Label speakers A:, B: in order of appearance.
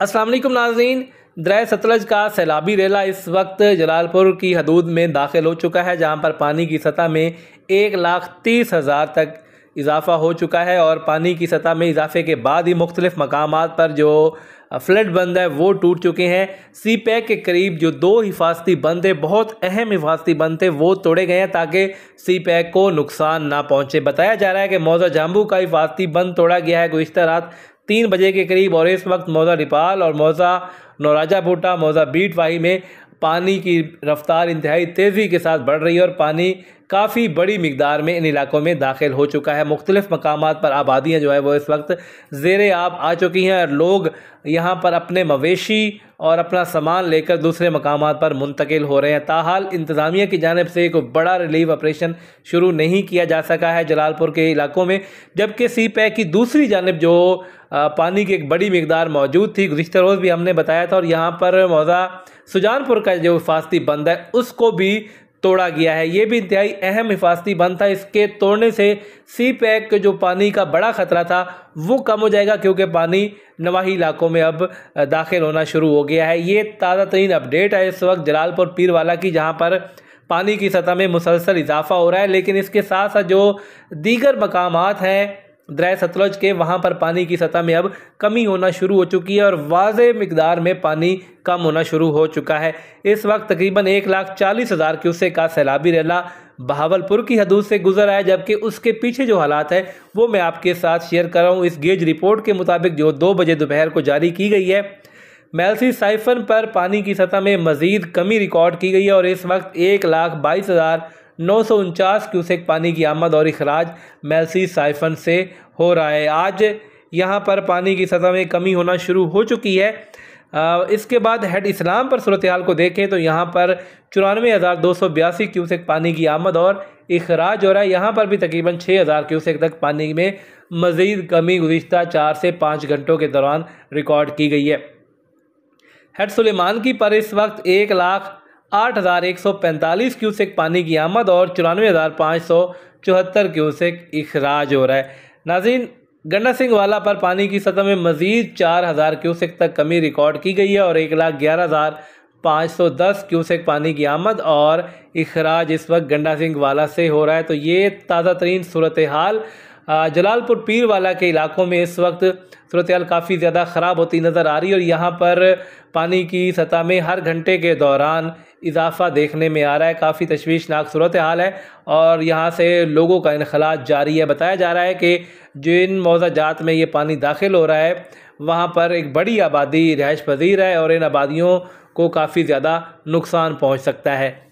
A: असलम नाजीन दर सतलज का सैलाबी रेला इस वक्त जलालपुर की हदूद में दाखिल हो चुका है जहां पर पानी की सतह में एक लाख तीस हज़ार तक इजाफा हो चुका है और पानी की सतह में इजाफे के बाद ही मुख्तलिफ मकाम पर जो फ्लड बंद है वो टूट चुके हैं सी पैक के करीब जो दो हिफाजती बंद थे बहुत अहम हिफाजती बंद थे वो तोड़े गए हैं ताकि सी पैक को नुकसान ना पहुंचे बताया जा रहा है कि मौजा जाम्बू का हिफाजती बंद तोड़ा गया है गुज्तर रात तीन बजे के करीब और इस वक्त मौजा डिपाल और मौजा नौराजा भूटा मौजा बीट वाही में पानी की रफ्तार इंतहाई तेज़ी के साथ बढ़ रही है और पानी काफ़ी बड़ी मकदार में इन इलाकों में दाखिल हो चुका है मुख्तलिफ़ मकाम पर आबादियाँ जो है वो इस वक्त ज़ेर आब आ चुकी हैं और लोग यहाँ पर अपने मवेशी और अपना सामान लेकर दूसरे मकाम पर मुंतकिल हो रहे हैं ताहाल इंतज़ामिया की जानब से कोई बड़ा रिलीफ ऑपरेशन शुरू नहीं किया जा सका है जलालपुर के इलाकों में जबकि सी पैक की दूसरी जानब जो पानी की एक बड़ी मकदार मौजूद थी गुजशत रोज़ भी हमने बताया था और यहाँ पर मौजा सुजानपुर का जो फास्ती बंद है उसको भी तोड़ा गया है ये भी इंतहाई अहम हिफाजती बंद था इसके तोड़ने से सी पैक जो पानी का बड़ा ख़तरा था वो कम हो जाएगा क्योंकि पानी नवाही इलाकों में अब दाखिल होना शुरू हो गया है ये ताज़ा तरीन अपडेट है इस वक्त जलालपुर पीरवाला की जहाँ पर पानी की सतह में मुसलसल इजाफा हो रहा है लेकिन इसके साथ साथ जो दीगर मकाम हैं द्रै सतलज के वहाँ पर पानी की सतह में अब कमी होना शुरू हो चुकी है और वाज मकदार में पानी कम होना शुरू हो चुका है इस वक्त तकरीबन एक लाख चालीस हज़ार क्यूसेक का सैलाबी रेला बहावलपुर की हदूद से गुजर आया जबकि उसके पीछे जो हालात है वो मैं आपके साथ शेयर कर रहा हूँ इस गेज रिपोर्ट के मुताबिक जो दो बजे दोपहर को जारी की गई है मेलसी साइफन पर पानी की सतह में मजीद कमी रिकॉर्ड की गई है और इस वक्त एक लाख बाईस हज़ार नौ सौ उनचास क्यूसेक पानी की आमद और अखराज मेलसी साइफन से हो रहा है आज यहाँ पर पानी की सतह में कमी होना शुरू हो चुकी है इसके बाद हेड इस्लाम पर सूरत हाल को देखें तो यहाँ पर चौरानवे हज़ार दो सौ बयासी क्यूसेक पानी की आमद और अखराज हो रहा है यहाँ पर भी तकरीबन छः हज़ार क्यूसेक तक पानी में मज़ीद कमी गुज्त चार से पाँच घंटों के दौरान रिकॉर्ड की गई है हेड सुलेमान की पर इस वक्त एक लाख आठ हज़ार एक सौ पैंतालीस क्यूसेक पानी की आमद और चौरानवे हज़ार पाँच सौ चौहत्तर क्यूसेक अखराज हो रहा है नाजिन गन्ना सिंह वाला पर पानी की सतह में मजीद चार हज़ार क्यूसेक तक कमी रिकॉर्ड की गई है और एक लाख ग्यारह हज़ार पाँच सौ दस क्यूसेक पानी की आमद और अखराज इस वक्त गंडा सिंह वाला से हो रहा है तो ये ताज़ा तरीन सूरत हाल जलालपुर पीर वाला के इलाकों में इस वक्त सूरत हाल काफ़ी ज़्यादा ख़राब होती नज़र आ रही है और यहाँ पर पानी की सतह में हर घंटे के दौरान इजाफा देखने में आ रहा है काफ़ी तशवीशनाक सूरत हाल है और यहाँ से लोगों का इनखला जारी है बताया जा रहा है कि जिन मौजाजात में ये पानी दाखिल हो रहा है वहाँ पर एक बड़ी आबादी रहायश पजीर है और इन आबादियों को काफ़ी ज़्यादा नुकसान पहुँच सकता है